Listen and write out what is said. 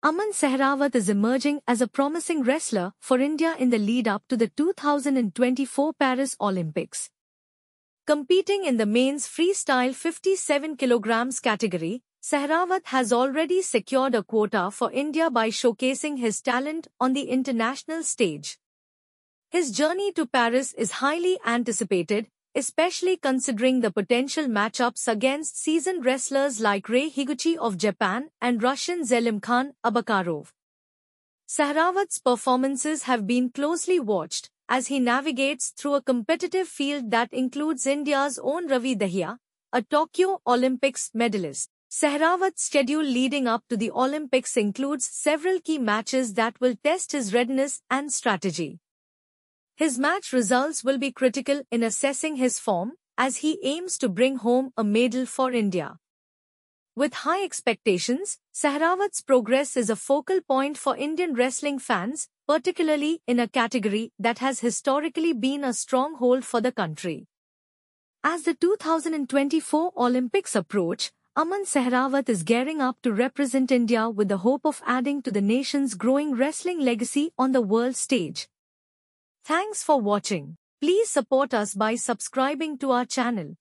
Aman Sehrawat is emerging as a promising wrestler for India in the lead up to the 2024 Paris Olympics. Competing in the mains freestyle 57 kg category, Sehrawat has already secured a quota for India by showcasing his talent on the international stage. His journey to Paris is highly anticipated especially considering the potential matchups against seasoned wrestlers like Rei Higuchi of Japan and Russian Zelim Khan Abakarov. Sahrawat's performances have been closely watched as he navigates through a competitive field that includes India's own Ravi Dahiya, a Tokyo Olympics medalist. Sehrawat's schedule leading up to the Olympics includes several key matches that will test his readiness and strategy. His match results will be critical in assessing his form as he aims to bring home a medal for India. With high expectations, Sahrawat's progress is a focal point for Indian wrestling fans, particularly in a category that has historically been a stronghold for the country. As the 2024 Olympics approach, Aman Sehrawat is gearing up to represent India with the hope of adding to the nation's growing wrestling legacy on the world stage. Thanks for watching. Please support us by subscribing to our channel.